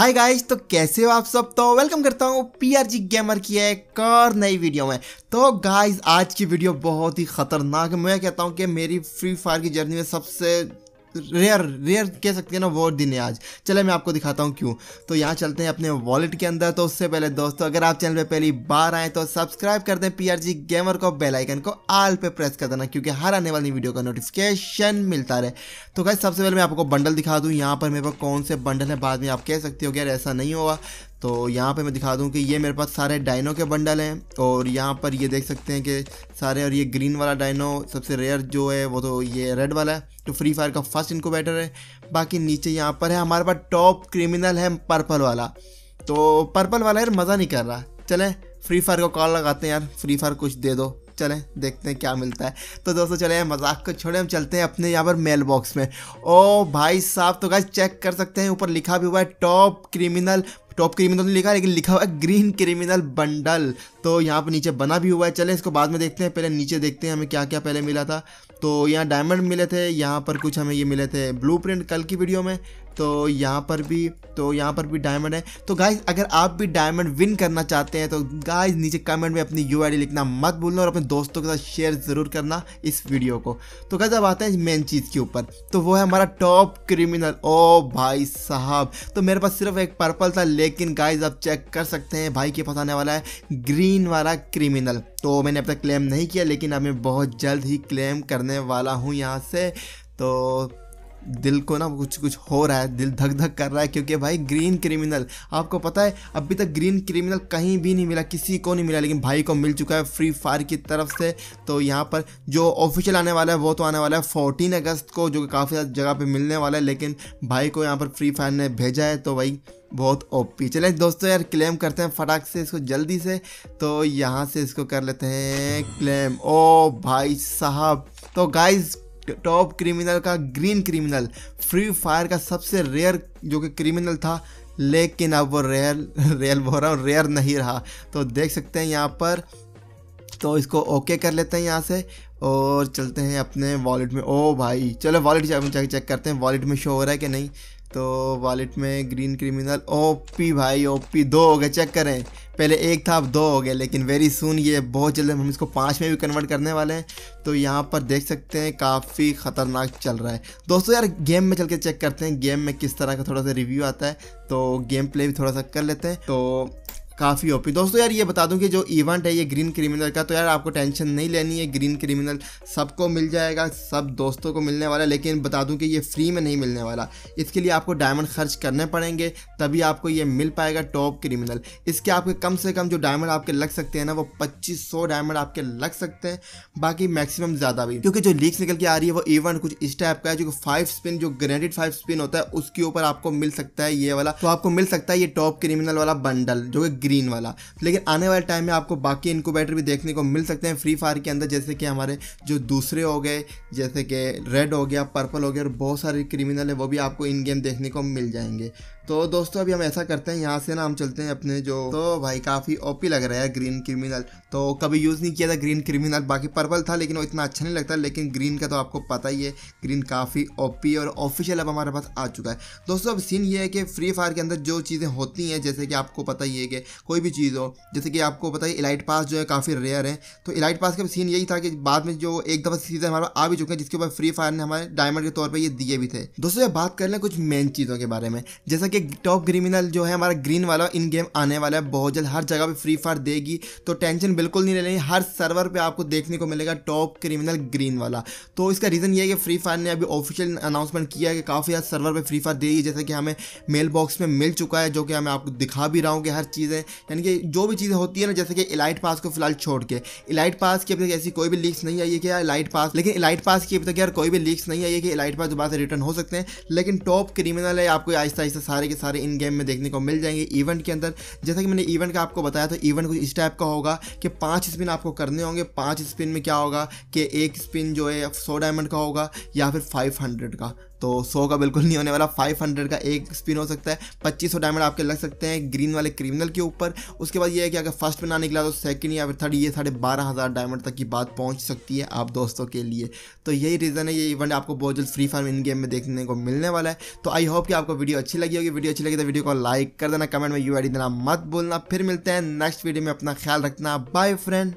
hi guys तो कैसे हो आप सब तो वेलकम करता हूँ पीआरजी गेमर की एक और नई वीडियो में तो गाइस आज की वीडियो बहुत ही खतरनाक है मैं कहता हूँ कि मेरी फ्री फायर की जर्नी में सबसे रेयर रेयर कह सकते हैं ना वो दिन है आज चले मैं आपको दिखाता हूँ क्यों तो यहाँ चलते हैं अपने वॉलेट के अंदर तो उससे पहले दोस्तों अगर आप चैनल पे पहली बार आए तो सब्सक्राइब कर दें पीआरजी गेमर को बेल आइकन को आल पे प्रेस कर देना क्योंकि हर आने वाली वीडियो का नोटिफिकेशन मिलता रहे तो क्या सबसे पहले मैं आपको बंडल दिखा दूँ यहाँ पर मेरे पास कौन से बंडल है बाद में आप कह सकते हो यार ऐसा नहीं होगा तो यहाँ पे मैं दिखा दूँ कि ये मेरे पास सारे डाइनो के बंडल हैं और यहाँ पर ये देख सकते हैं कि सारे और ये ग्रीन वाला डाइनो सबसे रेयर जो है वो तो ये रेड वाला है तो फ्री फायर का फर्स्ट इनको बेटर है बाकी नीचे यहाँ पर है हमारे पास टॉप क्रिमिनल है पर्पल वाला तो पर्पल वाला यार मज़ा नहीं कर रहा चलें फ्री फायर को कॉल लगाते हैं यार फ्री फायर कुछ दे दो चलें देखते हैं क्या मिलता है तो दोस्तों चले मजाक को छोड़े हम चलते हैं अपने यहाँ पर मेल बॉक्स में ओ भाई साहब तो गाइज चेक कर सकते हैं ऊपर लिखा भी हुआ है टॉप क्रिमिनल टॉप क्रिमिनल नहीं लिखा लेकिन लिखा हुआ है ग्रीन क्रिमिनल बंडल तो यहाँ पर नीचे बना भी हुआ है चले इसको बाद में देखते हैं पहले नीचे देखते हैं हमें क्या क्या पहले मिला था तो यहाँ डायमंड मिले थे यहाँ पर कुछ हमें ये मिले थे ब्लू कल की वीडियो में तो यहाँ पर भी तो यहाँ पर भी डायमंड है तो गाइज अगर आप भी डायमंड विन करना चाहते हैं तो गाइज नीचे कमेंट में अपनी यू लिखना मत भूलना और अपने दोस्तों के साथ शेयर ज़रूर करना इस वीडियो को तो गाइज अब आते हैं मेन चीज़ के ऊपर तो वो है हमारा टॉप क्रिमिनल ओ भाई साहब तो मेरे पास सिर्फ एक पर्पल था लेकिन गाइज आप चेक कर सकते हैं भाई के पास आने वाला है ग्रीन वाला क्रिमिनल तो मैंने अब तक क्लेम नहीं किया लेकिन अब मैं बहुत जल्द ही क्लेम करने वाला हूँ यहाँ से तो दिल को ना कुछ कुछ हो रहा है दिल धक धक कर रहा है क्योंकि भाई ग्रीन क्रिमिनल आपको पता है अभी तक ग्रीन क्रिमिनल कहीं भी नहीं मिला किसी को नहीं मिला लेकिन भाई को मिल चुका है फ्री फायर की तरफ से तो यहाँ पर जो ऑफिशियल आने वाला है वो तो आने वाला है फोर्टीन अगस्त को जो काफ़ी ज़्यादा जगह पर मिलने वाला है लेकिन भाई को यहाँ पर फ्री फायर ने भेजा है तो भाई बहुत ओपी चले दोस्तों यार क्लेम करते हैं फटाक से इसको जल्दी से तो यहाँ से इसको कर लेते हैं क्लेम ओ भाई साहब तो गाइज़ टॉप क्रिमिनल का ग्रीन क्रिमिनल फ्री फायर का सबसे रेयर जो कि क्रिमिनल था लेकिन अब वो रेयर रेयर बोल रहा हूँ रेयर नहीं रहा तो देख सकते हैं यहाँ पर तो इसको ओके कर लेते हैं यहाँ से और चलते हैं अपने वॉलेट में ओ भाई चलो वॉलेट चेक करते हैं वॉलेट में शो हो रहा है कि नहीं तो वॉलेट में ग्रीन क्रिमिनल ओपी भाई ओपी दो हो गए चेक करें पहले एक था अब दो हो गए लेकिन वेरी सुन ये बहुत जल्द हम इसको पाँच में भी कन्वर्ट करने वाले हैं तो यहाँ पर देख सकते हैं काफ़ी ख़तरनाक चल रहा है दोस्तों यार गेम में चल के चेक करते हैं गेम में किस तरह का थोड़ा सा रिव्यू आता है तो गेम प्ले भी थोड़ा सा कर लेते हैं तो काफ़ी ओपी दोस्तों यार ये बता दूं कि जो इवेंट है ये ग्रीन क्रिमिनल का तो यार आपको टेंशन नहीं लेनी है ग्रीन क्रिमिनल सबको मिल जाएगा सब दोस्तों को मिलने वाला है लेकिन बता दूं कि ये फ्री में नहीं मिलने वाला इसके लिए आपको डायमंड खर्च करने पड़ेंगे तभी आपको ये मिल पाएगा टॉप क्रिमिनल इसके आपके कम से कम जो डायमंड आपके लग सकते हैं ना वो पच्चीस डायमंड आपके लग सकते हैं बाकी मैक्सिमम ज़्यादा भी क्योंकि जो लीक्स निकल के आ रही है वो इवेंट कुछ इस टाइप का है जो फाइव स्पिन जो ग्रेनेडेड फाइव स्पिन होता है उसके ऊपर आपको मिल सकता है ये वाला तो आपको मिल सकता है ये टॉप क्रिमिनल वाला बंडल जो कि ग्रीन वाला लेकिन आने वाले टाइम में आपको बाकी इनक्यूबेटर भी देखने को मिल सकते हैं फ्री फायर के अंदर जैसे कि हमारे जो दूसरे हो गए जैसे कि रेड हो गया पर्पल हो गया और बहुत सारे क्रिमिनल है वो भी आपको इन गेम देखने को मिल जाएंगे तो दोस्तों अभी हम ऐसा करते हैं यहाँ से ना हम चलते हैं अपने जो तो भाई काफ़ी ओपी लग रहा है ग्रीन क्रिमिनल तो कभी यूज़ नहीं किया था ग्रीन क्रिमिनल बाकी पर्पल था लेकिन वो इतना अच्छा नहीं लगता लेकिन ग्रीन का तो आपको पता ही है ग्रीन काफ़ी ओपी और ऑफिशियल अब हमारे पास आ चुका है दोस्तों अब सीन ये है कि फ्री फायर के अंदर जो चीज़ें होती हैं जैसे कि आपको पता ही है कि कोई भी चीज़ हो जैसे कि आपको पता है इलाइट पास जो है काफ़ी रेयर है तो इलाइट पास का सीन यही था कि बाद में जो एक दफ़ा सीज़न हमारे आ भी चुके हैं जिसके ऊपर फ्री फायर ने हमारे डायमंड के तौर पर ये दिए भी थे दोस्तों बात कर लें कुछ मेन चीज़ों के बारे में जैसा कि टॉप क्रिमिनल जो है हमारा ग्रीन वाला इन गेम आने वाला है बहुत जल्द हर जगह पर फ्री फायर देगी तो टेंशन बिल्कुल नहीं लेनी हर सर्वर पर आपको देखने को मिलेगा टॉप क्रिमिनल ग्रीन वाला तो इसका रीज़न ये है कि फ्री फायर ने अभी ऑफिशियल अनाउंसमेंट किया है कि काफ़ी हर सर्वर पर फ्री फायर देगी जैसे कि हमें मेल बॉक्स में मिल चुका है जो कि मैं आपको दिखा भी रहा हूँ कि हर चीज़ें यानी कि जो भी चीज़ें होती है ना जैसे कि इलाइट पास को फिलहाल छोड़ के इलाइट पास की अभी तक ऐसी कोई भी लीक्स नहीं आई है कि यार इलाइट पास लेकिन इलाइट पास की अभी तक यार कोई भी लीक्स नहीं आई है कि इलाइट पास दोबारा से रिटर्न हो सकते हैं लेकिन टॉप क्रिमिनल है आपको आहिस्ता आहिस्ता सारे के सारे इन गेम में देखने को मिल जाएंगे इवेंट के अंदर जैसा कि मैंने इवेंट का आपको बताया था इवेंट कुछ इस टाइप का होगा कि पाँच स्पिन आपको करने होंगे पाँच स्पिन में क्या होगा कि एक स्पिन जो है सौ डायमंड का होगा या फिर फाइव का तो सौ का बिल्कुल नहीं होने वाला फाइव हंड्रेड का एक स्पिन हो सकता है पच्चीस सौ डायमंड आपके लग सकते हैं ग्रीन वाले क्रिमिनल के ऊपर उसके बाद ये है कि अगर फर्स्ट में ना निकला तो सेकंड या फिर थर्ड ये साढ़े बारह हज़ार डायमंड तक की बात पहुंच सकती है आप दोस्तों के लिए तो यही रीज़न है ये इवेंट आपको बहुत जल्द फ्री फायर इन गेम में देखने को मिलने वाला है तो आई होप कि आपको वीडियो अच्छी लगी होगी वीडियो अच्छी लगी तो वीडियो को लाइक कर देना कमेंट में यू आई देना मत बोलना फिर मिलते हैं नेक्स्ट वीडियो में अपना ख्याल रखना बाय फ्रेंड